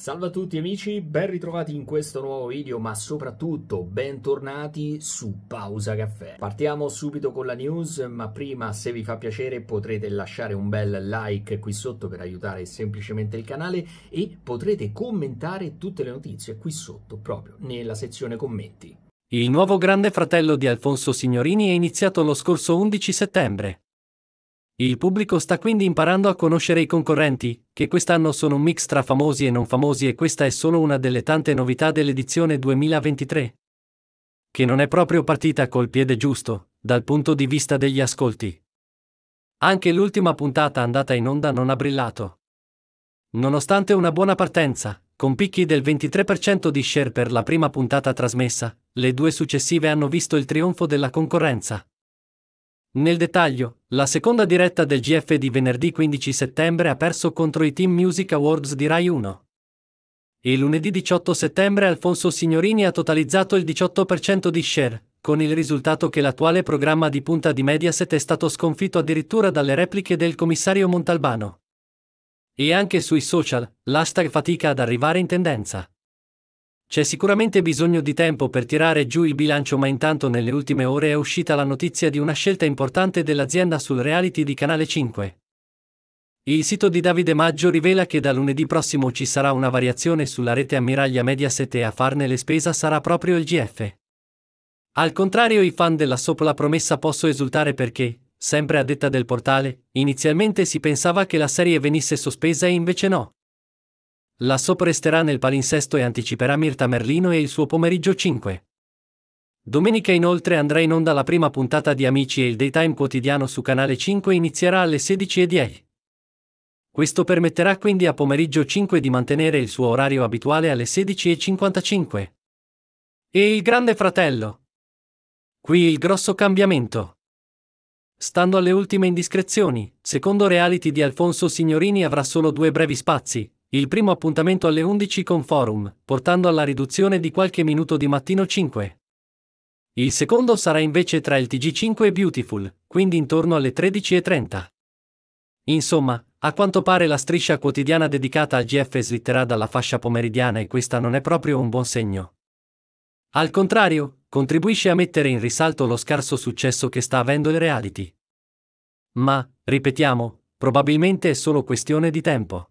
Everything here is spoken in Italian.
Salve a tutti amici, ben ritrovati in questo nuovo video, ma soprattutto bentornati su Pausa Caffè. Partiamo subito con la news, ma prima se vi fa piacere potrete lasciare un bel like qui sotto per aiutare semplicemente il canale e potrete commentare tutte le notizie qui sotto, proprio nella sezione commenti. Il nuovo grande fratello di Alfonso Signorini è iniziato lo scorso 11 settembre. Il pubblico sta quindi imparando a conoscere i concorrenti, che quest'anno sono un mix tra famosi e non famosi e questa è solo una delle tante novità dell'edizione 2023. Che non è proprio partita col piede giusto, dal punto di vista degli ascolti. Anche l'ultima puntata andata in onda non ha brillato. Nonostante una buona partenza, con picchi del 23% di share per la prima puntata trasmessa, le due successive hanno visto il trionfo della concorrenza. Nel dettaglio, la seconda diretta del GF di venerdì 15 settembre ha perso contro i Team Music Awards di Rai 1. Il lunedì 18 settembre Alfonso Signorini ha totalizzato il 18% di share, con il risultato che l'attuale programma di punta di Mediaset è stato sconfitto addirittura dalle repliche del commissario Montalbano. E anche sui social, l'hashtag fatica ad arrivare in tendenza. C'è sicuramente bisogno di tempo per tirare giù il bilancio ma intanto nelle ultime ore è uscita la notizia di una scelta importante dell'azienda sul reality di Canale 5. Il sito di Davide Maggio rivela che da lunedì prossimo ci sarà una variazione sulla rete ammiraglia Mediaset e a farne le spesa sarà proprio il GF. Al contrario i fan della soap la promessa posso esultare perché, sempre a detta del portale, inizialmente si pensava che la serie venisse sospesa e invece no. La resterà nel palinsesto e anticiperà Mirta Merlino e il suo pomeriggio 5. Domenica inoltre andrà in onda la prima puntata di Amici e il Daytime quotidiano su Canale 5 inizierà alle 16.10. Questo permetterà quindi a pomeriggio 5 di mantenere il suo orario abituale alle 16.55. E il Grande Fratello. Qui il grosso cambiamento. Stando alle ultime indiscrezioni, secondo reality di Alfonso Signorini avrà solo due brevi spazi, il primo appuntamento alle 11 con Forum, portando alla riduzione di qualche minuto di mattino 5. Il secondo sarà invece tra il TG5 e Beautiful, quindi intorno alle 13.30. Insomma, a quanto pare la striscia quotidiana dedicata al GF slitterà dalla fascia pomeridiana e questa non è proprio un buon segno. Al contrario, contribuisce a mettere in risalto lo scarso successo che sta avendo il reality. Ma, ripetiamo, probabilmente è solo questione di tempo.